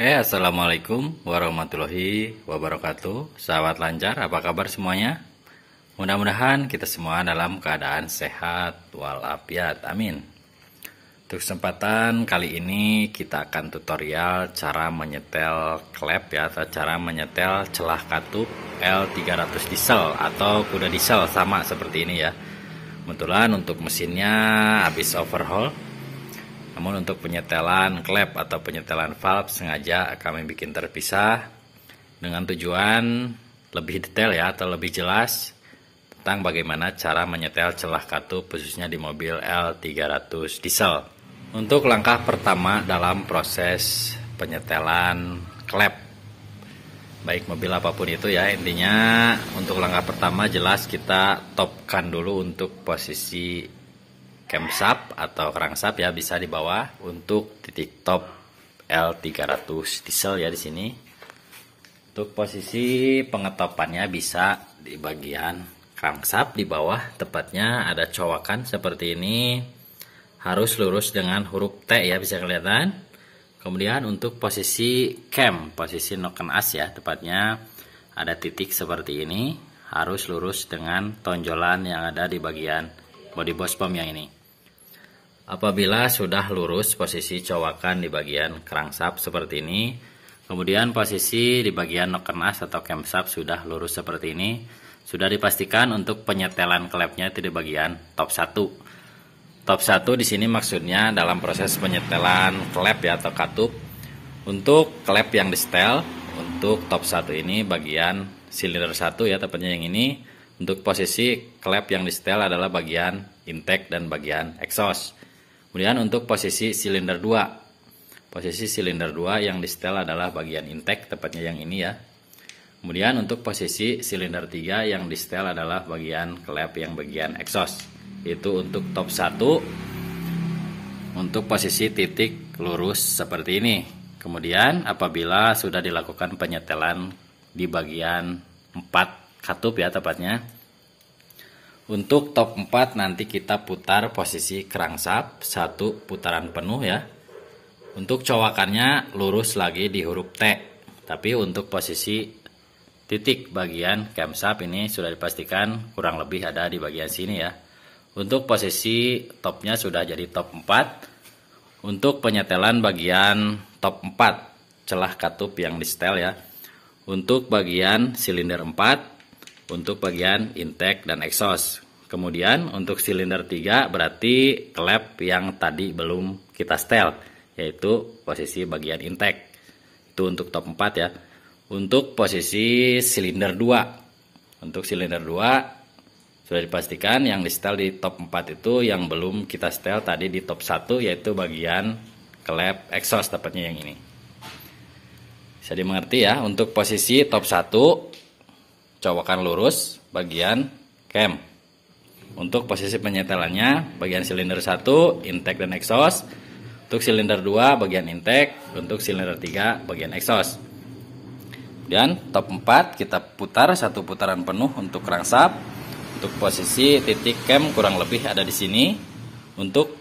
Oke, ya, okay, assalamualaikum warahmatullahi wabarakatuh. Sahabat lancar, apa kabar semuanya? Mudah-mudahan kita semua dalam keadaan sehat walafiat. Amin. Untuk kesempatan kali ini kita akan tutorial cara menyetel klep ya atau cara menyetel celah katup L300 diesel atau kuda diesel sama seperti ini ya. Kebetulan untuk mesinnya habis overhaul namun untuk penyetelan klep atau penyetelan valve sengaja kami bikin terpisah dengan tujuan lebih detail ya atau lebih jelas tentang bagaimana cara menyetel celah katup khususnya di mobil L300 diesel. Untuk langkah pertama dalam proses penyetelan klep baik mobil apapun itu ya intinya untuk langkah pertama jelas kita topkan dulu untuk posisi camp sap atau kerang sap ya bisa di bawah untuk titik top L300 diesel ya di sini. Untuk posisi pengetopannya bisa di bagian kerang sap di bawah tepatnya ada cowakan seperti ini harus lurus dengan huruf T ya bisa kelihatan kemudian untuk posisi cam posisi noken as ya tepatnya ada titik seperti ini harus lurus dengan tonjolan yang ada di bagian body boss pump yang ini Apabila sudah lurus posisi cowakan di bagian crankshaft seperti ini, kemudian posisi di bagian nokernas atau camshaft sudah lurus seperti ini, sudah dipastikan untuk penyetelan klepnya itu di bagian top 1. Top 1 di sini maksudnya dalam proses penyetelan klep ya atau katup untuk klep yang distel untuk top 1 ini bagian silinder 1 ya tepatnya yang ini untuk posisi klep yang distel adalah bagian intake dan bagian exhaust. Kemudian untuk posisi silinder 2. Posisi silinder 2 yang di setel adalah bagian intake, tepatnya yang ini ya. Kemudian untuk posisi silinder 3 yang di setel adalah bagian klep yang bagian exhaust. Itu untuk top 1 untuk posisi titik lurus seperti ini. Kemudian apabila sudah dilakukan penyetelan di bagian 4 katup ya tepatnya untuk top 4 nanti kita putar posisi kerangsap satu putaran penuh ya. Untuk cowakannya lurus lagi di huruf T. Tapi untuk posisi titik bagian camshaft ini sudah dipastikan kurang lebih ada di bagian sini ya. Untuk posisi topnya sudah jadi top 4. Untuk penyetelan bagian top 4 celah katup yang di setel ya. Untuk bagian silinder 4 untuk bagian intake dan exhaust. Kemudian untuk silinder 3 berarti klep yang tadi belum kita setel yaitu posisi bagian intake. Itu untuk top 4 ya. Untuk posisi silinder 2. Untuk silinder 2 sudah dipastikan yang di setel di top 4 itu yang belum kita setel tadi di top 1 yaitu bagian klep exhaust tepatnya yang ini. Bisa dimengerti ya untuk posisi top 1 cowokan lurus bagian cam. Untuk posisi penyetelannya bagian silinder 1 intake dan exhaust. Untuk silinder 2 bagian intake, untuk silinder 3 bagian exhaust. Dan top 4 kita putar satu putaran penuh untuk rangsap. Untuk posisi titik cam kurang lebih ada di sini. Untuk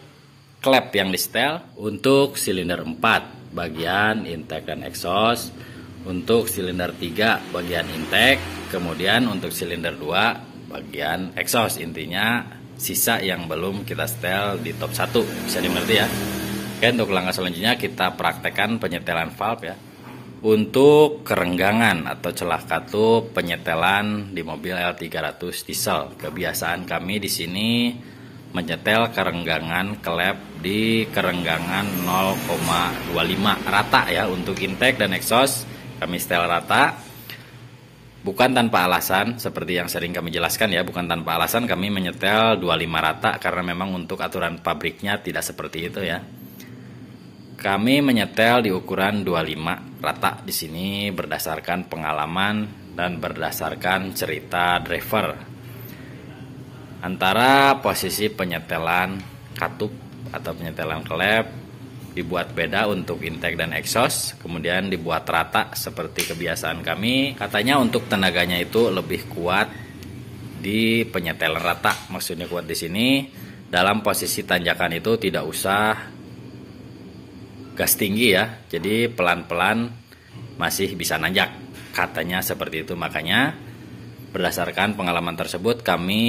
klep yang di setel untuk silinder 4 bagian intake dan exhaust untuk silinder 3 bagian intake Kemudian untuk silinder 2 bagian exhaust intinya sisa yang belum kita setel di top 1 bisa dimengerti ya. Oke untuk langkah selanjutnya kita praktekkan penyetelan valve ya. Untuk kerenggangan atau celah katup penyetelan di mobil L300 diesel, kebiasaan kami di sini menyetel kerenggangan klep di kerenggangan 0,25 rata ya untuk intake dan exhaust kami setel rata Bukan tanpa alasan, seperti yang sering kami jelaskan ya, bukan tanpa alasan kami menyetel 25 rata karena memang untuk aturan pabriknya tidak seperti itu ya. Kami menyetel di ukuran 25 rata di sini berdasarkan pengalaman dan berdasarkan cerita driver. Antara posisi penyetelan katup atau penyetelan klep dibuat beda untuk intake dan exhaust, kemudian dibuat rata seperti kebiasaan kami. Katanya untuk tenaganya itu lebih kuat di penyetelan rata, maksudnya kuat di sini. Dalam posisi tanjakan itu tidak usah gas tinggi ya, jadi pelan-pelan masih bisa nanjak. Katanya seperti itu, makanya berdasarkan pengalaman tersebut kami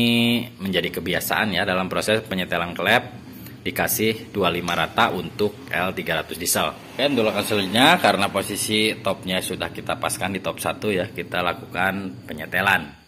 menjadi kebiasaan ya dalam proses penyetelan klep dikasih 25 rata untuk L300 diesel. Oke, mendulakan selanjutnya karena posisi topnya sudah kita paskan di top 1 ya, kita lakukan penyetelan.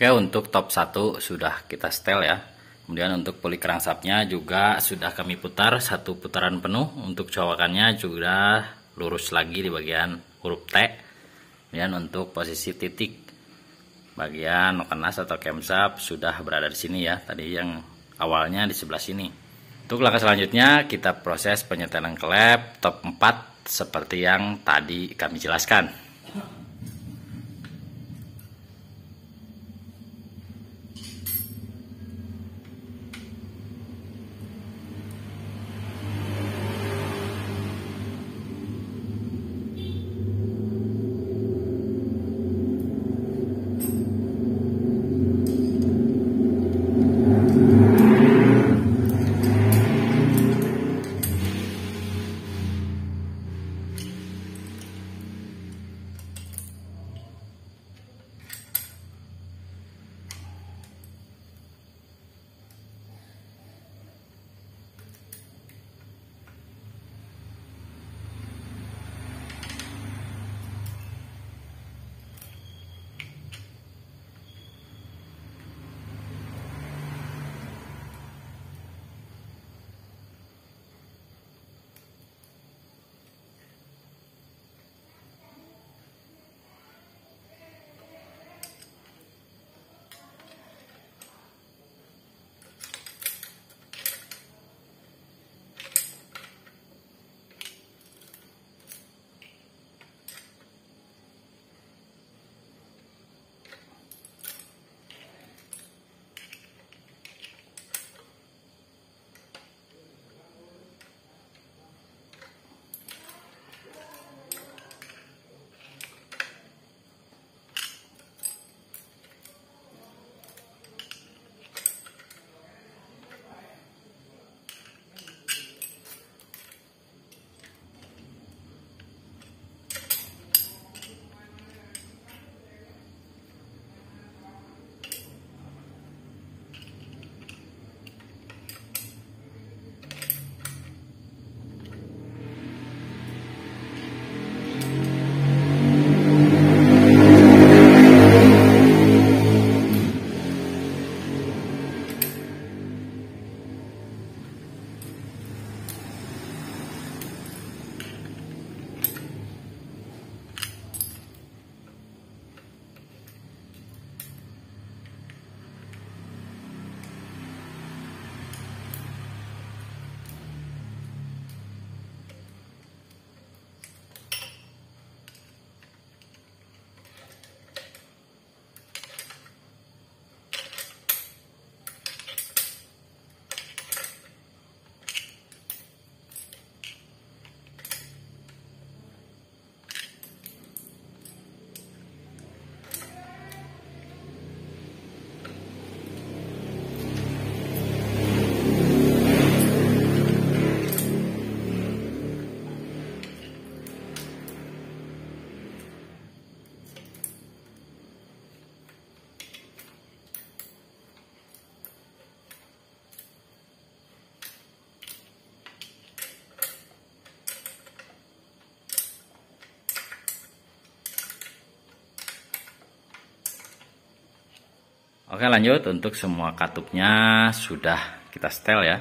Oke untuk top 1 sudah kita setel ya Kemudian untuk poli kerang sapnya juga sudah kami putar satu putaran penuh Untuk cowokannya juga lurus lagi di bagian huruf T Kemudian untuk posisi titik bagian nokenas atau kemsap sudah berada di sini ya Tadi yang awalnya di sebelah sini Untuk langkah selanjutnya kita proses penyetelan klep top 4 seperti yang tadi kami jelaskan Oke lanjut untuk semua katupnya sudah kita setel ya.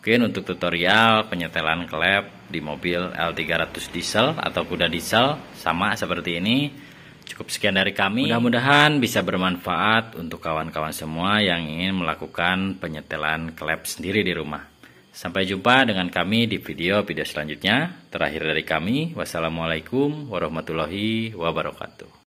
Oke untuk tutorial penyetelan klep di mobil L300 diesel atau kuda diesel sama seperti ini. Cukup sekian dari kami. Mudah-mudahan bisa bermanfaat untuk kawan-kawan semua yang ingin melakukan penyetelan klep sendiri di rumah. Sampai jumpa dengan kami di video-video selanjutnya. Terakhir dari kami, wassalamualaikum warahmatullahi wabarakatuh.